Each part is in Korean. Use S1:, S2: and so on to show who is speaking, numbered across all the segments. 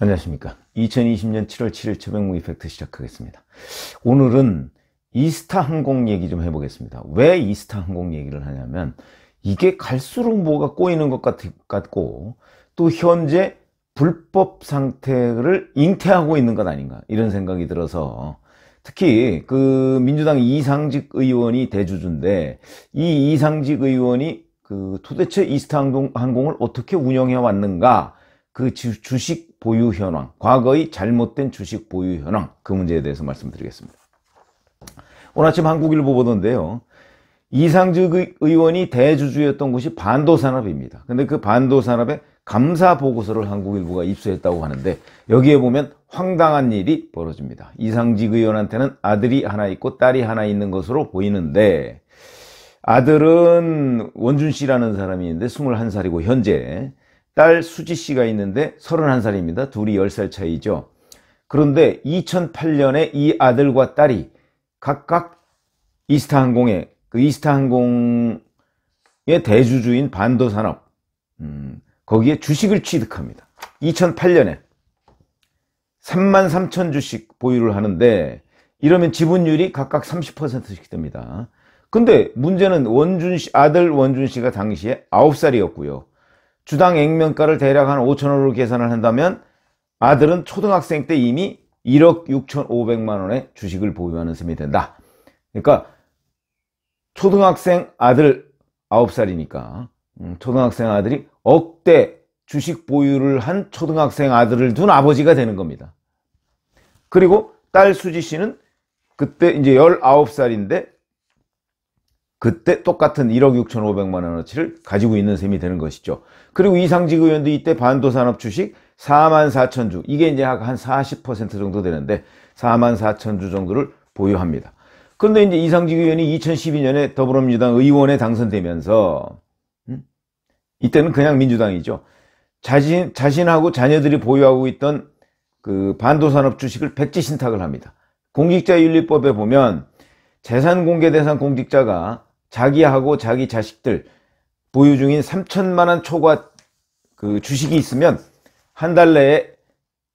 S1: 안녕하십니까 2020년 7월 7일 최백무 이펙트 시작하겠습니다 오늘은 이스타 항공 얘기 좀 해보겠습니다 왜 이스타 항공 얘기를 하냐면 이게 갈수록 뭐가 꼬이는 것 같고 또 현재 불법 상태를 잉태하고 있는 것 아닌가 이런 생각이 들어서 특히 그 민주당 이상직 의원이 대주주인데 이 이상직 의원이 그 도대체 이스타 항공, 을 어떻게 운영해 왔는가 그 주식 보유 현황, 과거의 잘못된 주식 보유 현황 그 문제에 대해서 말씀드리겠습니다. 오늘 아침 한국일보 보던데요. 이상직 의원이 대주주였던 곳이 반도산업입니다. 근데 그 반도산업에 감사 보고서를 한국일보가 입수했다고 하는데 여기에 보면 황당한 일이 벌어집니다. 이상직 의원한테는 아들이 하나 있고 딸이 하나 있는 것으로 보이는데 아들은 원준 씨라는 사람이 있는데 21살이고 현재 딸 수지 씨가 있는데 31살입니다. 둘이 10살 차이죠. 그런데 2008년에 이 아들과 딸이 각각 이스타항공의 그 이스타항공의 대주주인 반도산업 음, 거기에 주식을 취득합니다. 2008년에 3만 3천 주씩 보유를 하는데 이러면 지분율이 각각 30%씩 됩니다. 근데 문제는 원준 씨 아들 원준 씨가 당시에 9살이었고요. 주당 액면가를 대략 한 5천원으로 계산을 한다면 아들은 초등학생 때 이미 1억 6,500만 원의 주식을 보유하는 셈이 된다. 그러니까 초등학생 아들 9살이니까 음, 초등학생 아들이 억대 주식 보유를 한 초등학생 아들을 둔 아버지가 되는 겁니다. 그리고 딸 수지 씨는 그때 이제 19살인데 그때 똑같은 1억 6,500만 원어치를 가지고 있는 셈이 되는 것이죠. 그리고 이상직 의원도 이때 반도산업 주식 4만 4천 주 이게 이제 한 40% 정도 되는데 4만 4천 주 정도를 보유합니다. 그런데 이제 이상직 의원이 2012년에 더불어민주당 의원에 당선되면서 음? 이때는 그냥 민주당이죠. 자신 자신하고 자녀들이 보유하고 있던 그 반도산업 주식을 백지 신탁을 합니다. 공직자윤리법에 보면 재산공개대상 공직자가 자기하고 자기 자식들 보유 중인 3천만 원 초과 그 주식이 있으면 한 달 내에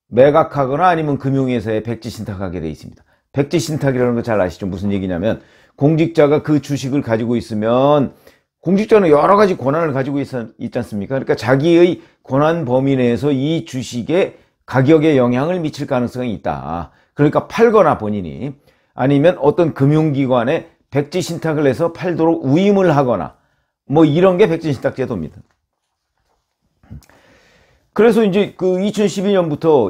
S1: 매각하거나 아니면 금융회사에 백지신탁하게 돼 있습니다. 백지신탁이라는 거 잘 아시죠? 무슨 얘기냐면 공직자가 그 주식을 가지고 있으면 공직자는 여러 가지 권한을 가지고 있, 있지 않습니까? 그러니까 자기의 권한 범위 내에서 이 주식의 가격에 영향을 미칠 가능성이 있다. 그러니까 팔거나 본인이 아니면 어떤 금융기관에 백지신탁을 해서 팔도록 우임을 하거나 뭐 이런 게 백지신탁 제도입니다. 그래서 이제 그 2012년부터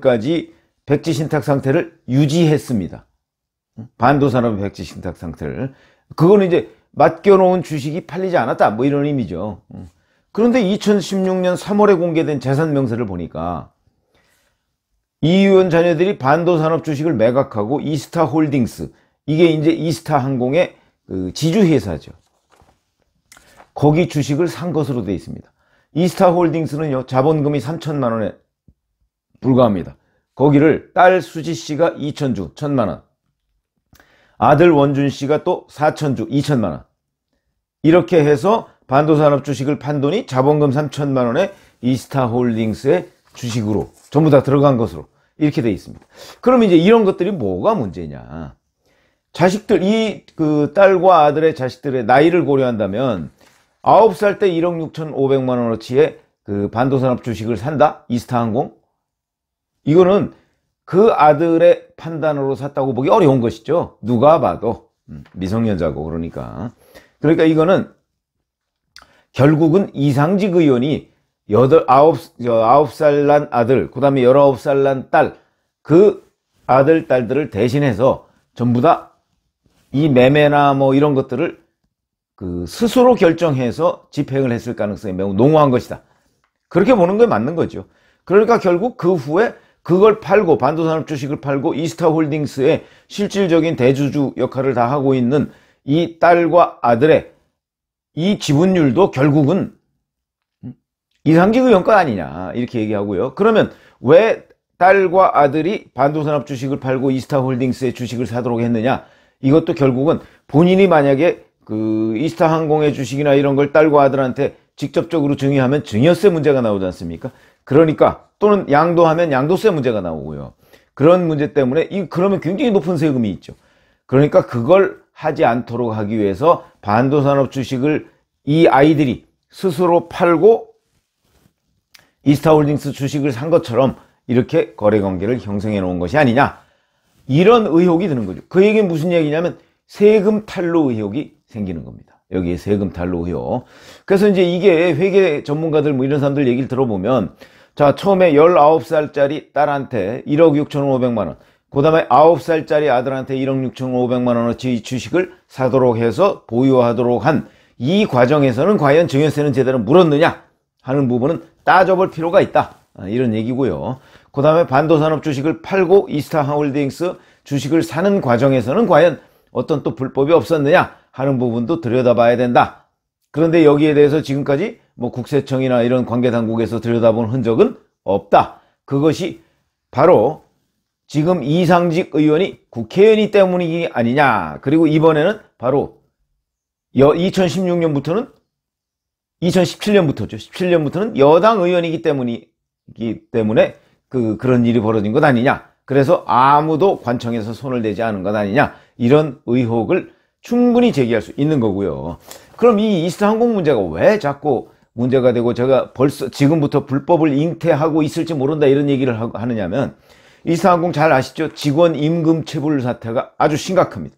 S1: 2015년까지 백지신탁 상태를 유지했습니다. 반도산업 백지신탁 상태를. 그거는 이제 맡겨놓은 주식이 팔리지 않았다 뭐 이런 의미죠. 그런데 2016년 3월에 공개된 재산명세를 보니까 이의원 자녀들이 반도산업 주식을 매각하고 이스타홀딩스 이게 이제 이스타 항공의 그 지주회사죠. 거기 주식을 산 것으로 되어 있습니다. 이스타 홀딩스는요, 자본금이 3천만 원에 불과합니다. 거기를 딸 수지 씨가 2천주, 1천만 원. 아들 원준 씨가 또 4천주, 2천만 원. 이렇게 해서 반도산업 주식을 판 돈이 자본금 3천만 원에 이스타 홀딩스의 주식으로 전부 다 들어간 것으로 이렇게 되어 있습니다. 그럼 이제 이런 것들이 뭐가 문제냐. 자식들 이 그 딸과 아들의 자식들의 나이를 고려한다면 9살 때 1억 6천5백만 원어치의 그 반도산업 주식을 산다? 이스타항공? 이거는 그 아들의 판단으로 샀다고 보기 어려운 것이죠. 누가 봐도 음, 미성년자고 그러니까. 그러니까 이거는 결국은 이상직 의원이 8, 9, 9살 난 아들, 그 다음에 19살 난 딸, 그 아들, 딸들을 대신해서 전부 다이 매매나 뭐 이런 것들을 그 스스로 결정해서 집행을 했을 가능성이 매우 농후한 것이다. 그렇게 보는 게 맞는 거죠. 그러니까 결국 그 후에 그걸 팔고 반도산업 주식을 팔고 이스타홀딩스의 실질적인 대주주 역할을 다 하고 있는 이 딸과 아들의 이 지분율도 결국은 이상기 의원가 아니냐 이렇게 얘기하고요. 그러면 왜 딸과 아들이 반도산업 주식을 팔고 이스타홀딩스의 주식을 사도록 했느냐? 이것도 결국은 본인이 만약에 그 이스타 항공의 주식이나 이런 걸 딸과 아들한테 직접적으로 증여하면 증여세 문제가 나오지 않습니까? 그러니까 또는 양도하면 양도세 문제가 나오고요. 그런 문제 때문에 이 그러면 굉장히 높은 세금이 있죠. 그러니까 그걸 하지 않도록 하기 위해서 반도산업 주식을 이 아이들이 스스로 팔고 이스타홀딩스 주식을 산 것처럼 이렇게 거래 관계를 형성해 놓은 것이 아니냐 이런 의혹이 드는 거죠. 그 얘기는 무슨 얘기냐면 세금 탈루 의혹이 생기는 겁니다. 여기에 세금 탈루 의혹. 그래서 이제 이게 회계 전문가들 뭐 이런 사람들 얘기를 들어보면 자 처음에 19살짜리 딸한테 1억 6,500만원 그 다음에 9살짜리 아들한테 1억 6,500만원어치 주식을 사도록 해서 보유하도록 한 이 과정에서는 과연 증여세는 제대로 물었느냐 하는 부분은 따져볼 필요가 있다 아, 이런 얘기고요 그 다음에 반도산업 주식을 팔고 이스타홀딩스 주식을 사는 과정에서는 과연 어떤 또 불법이 없었느냐 하는 부분도 들여다봐야 된다. 그런데 여기에 대해서 지금까지 뭐 국세청이나 이런 관계당국에서 들여다본 흔적은 없다. 그것이 바로 지금 이상직 의원이 국회의원이 때문이 아니냐. 그리고 이번에는 바로 2016년부터는 2017년부터죠. 17년부터는 여당 의원이기 때문이기 때문에 그 그런 일이 벌어진 것 아니냐. 그래서 아무도 관청에서 손을 대지 않은 것 아니냐. 이런 의혹을 충분히 제기할 수 있는 거고요. 그럼 이 이스트 항공 문제가 왜 자꾸 문제가 되고 제가 벌써 지금부터 불법을 잉태하고 있을지 모른다 이런 얘기를 하느냐면 이스트 항공 잘 아시죠? 직원 임금 체불 사태가 아주 심각합니다.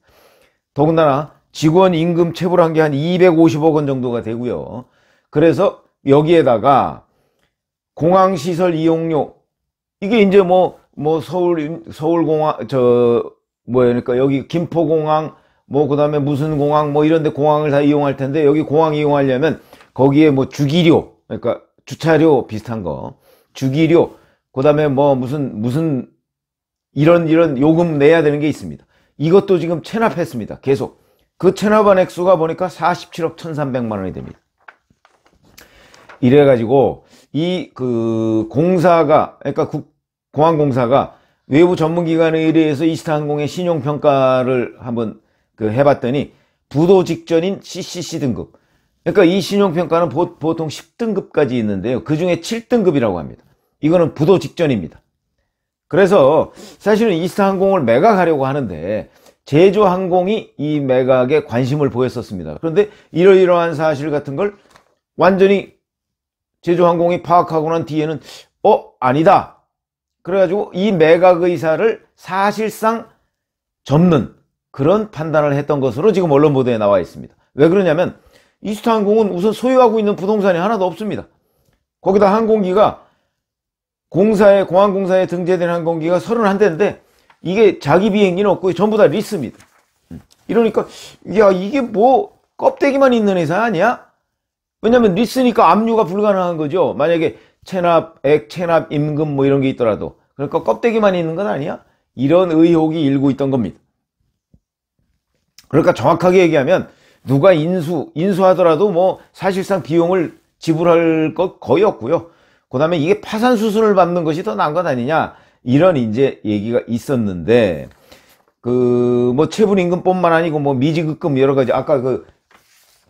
S1: 더군다나 직원 임금 체불한 게 한 250억 원 정도가 되고요. 그래서 여기에다가 공항시설 이용료 이게 이제 뭐, 뭐 서울, 서울공항, 저, 뭐야, 그러니까 여기 김포공항, 뭐, 그 다음에 무슨 공항, 뭐 이런데 공항을 다 이용할 텐데 여기 공항 이용하려면 거기에 뭐 주기료, 그러니까 주차료 비슷한 거, 주기료, 그 다음에 뭐 무슨, 무슨, 이런, 이런 요금 내야 되는 게 있습니다. 이것도 지금 체납했습니다. 계속. 그 체납한 액수가 보니까 47억 1300만 원이 됩니다. 이래가지고, 이, 그, 공사가, 그러니까 국, 공항공사가 외부 전문기관에 의뢰해서 이스타항공의 신용평가를 한번 그 해봤더니 부도 직전인 CCC 등급 그러니까 이 신용평가는 보, 보통 10등급까지 있는데요 그 중에 7등급이라고 합니다 이거는 부도 직전입니다 그래서 사실은 이스타항공을 매각하려고 하는데 제주항공이 이 매각에 관심을 보였었습니다 그런데 이러이러한 사실 같은 걸 완전히 제주항공이 파악하고 난 뒤에는 어? 아니다 그래가지고 이 매각 의사를 사실상 접는 그런 판단을 했던 것으로 지금 언론 보도에 나와 있습니다. 왜 그러냐면 이스타항공은 우선 소유하고 있는 부동산이 하나도 없습니다. 거기다 항공기가 공사에 공항공사에 등재된 항공기가 31대인데 이게 자기 비행기는 없고 전부 다 리스입니다. 음. 이러니까 야 이게 뭐 껍데기만 있는 회사 아니야? 왜냐면 리스니까 압류가 불가능한 거죠. 만약에 체납액, 체납 임금 뭐 이런 게 있더라도 그러니까 껍데기만 있는 건 아니야. 이런 의혹이 일고 있던 겁니다. 그러니까 정확하게 얘기하면 누가 인수, 인수하더라도 뭐 사실상 비용을 지불할 것 거의 없고요. 그 다음에 이게 파산 수순을 받는 것이 더 나은 것 아니냐 이런 이제 얘기가 있었는데 그 뭐 체불 임금뿐만 아니고 뭐 미지급금 여러 가지 아까 그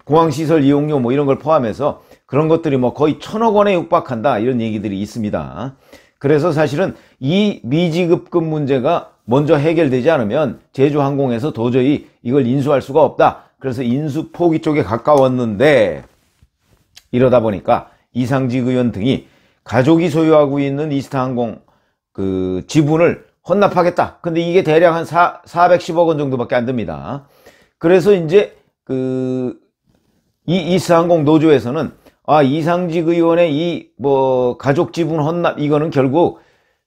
S1: 공항시설 이용료 뭐 이런 걸 포함해서 그런 것들이 뭐 거의 천억 원에 육박한다 이런 얘기들이 있습니다. 그래서 사실은 이 미지급금 문제가 먼저 해결되지 않으면 제주항공에서 도저히 이걸 인수할 수가 없다. 그래서 인수 포기 쪽에 가까웠는데 이러다 보니까 이상직 의원 등이 가족이 소유하고 있는 이스타항공 그 지분을 헌납하겠다. 근데 이게 대략 한 4, 1 0억원 정도밖에 안 됩니다. 그래서 이제 그이 이스항공 노조에서는 아 이상직 의원의 이 뭐 가족 지분 헌납 이거는 결국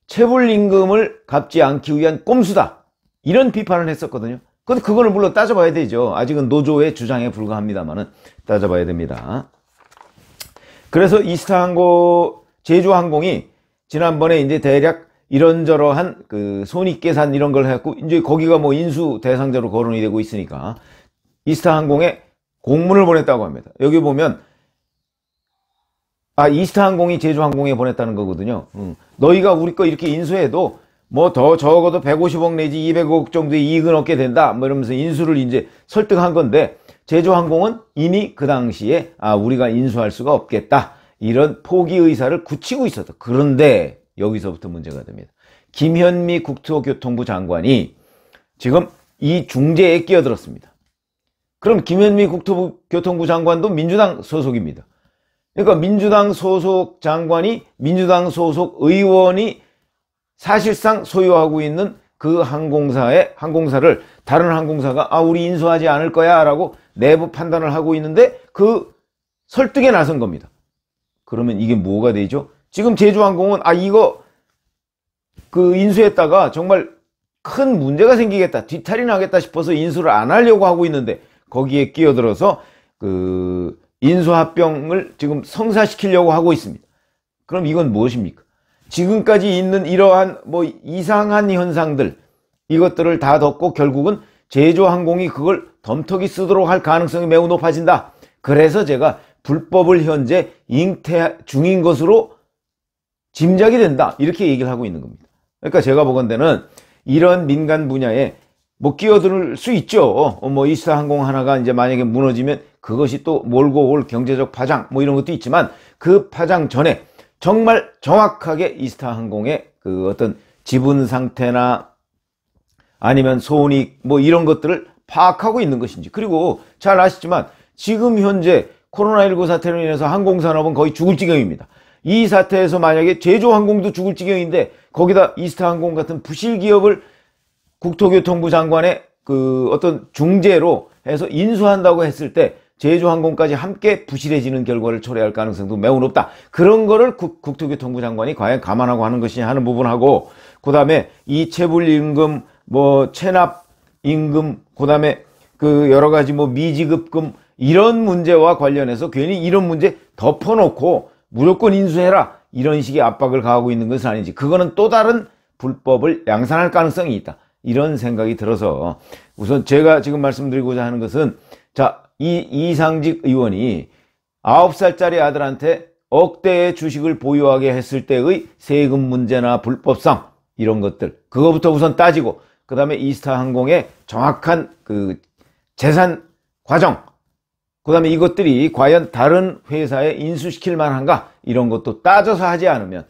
S1: 체불 임금을 갚지 않기 위한 꼼수다 이런 비판을 했었거든요. 근데 그거는 물론 따져봐야 되죠. 아직은 노조의 주장에 불과합니다만은 따져봐야 됩니다. 그래서 이스타항공 제주항공이 지난번에 이제 대략 이런저러한 그 손익계산 이런 걸 해갖고 이제 거기가 뭐 인수 대상자로 거론이 되고 있으니까 이스타항공에 공문을 보냈다고 합니다. 여기 보면 아 이스타항공이 제주항공에 보냈다는 거거든요. 음. 너희가 우리 거 이렇게 인수해도 뭐 더 적어도 150억 내지 200억 정도의 이익은 얻게 된다. 뭐 이러면서 인수를 이제 설득한 건데 제주항공은 이미 그 당시에 아 우리가 인수할 수가 없겠다. 이런 포기 의사를 굳히고 있었다. 그런데 여기서부터 문제가 됩니다. 김현미 국토교통부 장관이 지금 이 중재에 끼어들었습니다. 그럼 김현미 국토교통부 장관도 민주당 소속입니다. 그러니까 민주당 소속 장관이 민주당 소속 의원이 사실상 소유하고 있는 그 항공사의 항공사를 다른 항공사가 아 우리 인수하지 않을 거야 라고 내부 판단을 하고 있는데 그 설득에 나선 겁니다. 그러면 이게 뭐가 되죠? 지금 제주항공은 아 이거 그 인수했다가 정말 큰 문제가 생기겠다 뒤탈이 나겠다 싶어서 인수를 안 하려고 하고 있는데 거기에 끼어들어서 그 인수합병을 지금 성사시키려고 하고 있습니다. 그럼 이건 무엇입니까? 지금까지 있는 이러한 뭐 이상한 현상들 이것들을 다 덮고 결국은 제조항공이 그걸 덤터기 쓰도록 할 가능성이 매우 높아진다. 그래서 제가 불법을 현재 잉태 중인 것으로 짐작이 된다. 이렇게 얘기를 하고 있는 겁니다. 그러니까 제가 보건대는 이런 민간 분야에 뭐 끼어들 수 있죠. 어, 뭐 이스타항공 하나가 이제 만약에 무너지면 그것이 또 몰고 올 경제적 파장 뭐 이런 것도 있지만 그 파장 전에 정말 정확하게 이스타항공의 그 어떤 지분 상태나 아니면 손익 뭐 이런 것들을 파악하고 있는 것인지 그리고 잘 아시지만 지금 현재 코로나19 사태로 인해서 항공산업은 거의 죽을 지경입니다. 이 사태에서 만약에 제조항공도 죽을 지경인데 거기다 이스타항공 같은 부실기업을 국토교통부 장관의 그 어떤 중재로 해서 인수한다고 했을 때 제주항공까지 함께 부실해지는 결과를 초래할 가능성도 매우 높다. 그런 거를 국, 국토교통부 장관이 과연 감안하고 하는 것이냐 하는 부분하고 그 다음에 이 체불임금 뭐 체납 임금 그 다음에 그 여러 가지 뭐 미지급금 이런 문제와 관련해서 괜히 이런 문제 덮어놓고 무조건 인수해라 이런 식의 압박을 가하고 있는 것은 아닌지 그거는 또 다른 불법을 양산할 가능성이 있다. 이런 생각이 들어서 우선 제가 지금 말씀드리고자 하는 것은 자, 이 이상직 의원이 9살짜리 아들한테 억대의 주식을 보유하게 했을 때의 세금 문제나 불법성 이런 것들 그거부터 우선 따지고 그 다음에 이스타항공의 정확한 그 재산 과정 그 다음에 이것들이 과연 다른 회사에 인수시킬 만한가 이런 것도 따져서 하지 않으면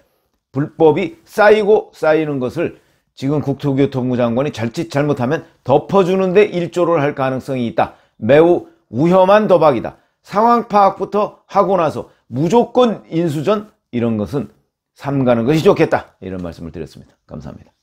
S1: 불법이 쌓이고 쌓이는 것을 지금 국토교통부 장관이 잘짓 잘못하면 덮어주는데 일조를 할 가능성이 있다. 매우 위험한 도박이다. 상황 파악부터 하고 나서 무조건 인수전 이런 것은 삼가는 것이 좋겠다. 이런 말씀을 드렸습니다. 감사합니다.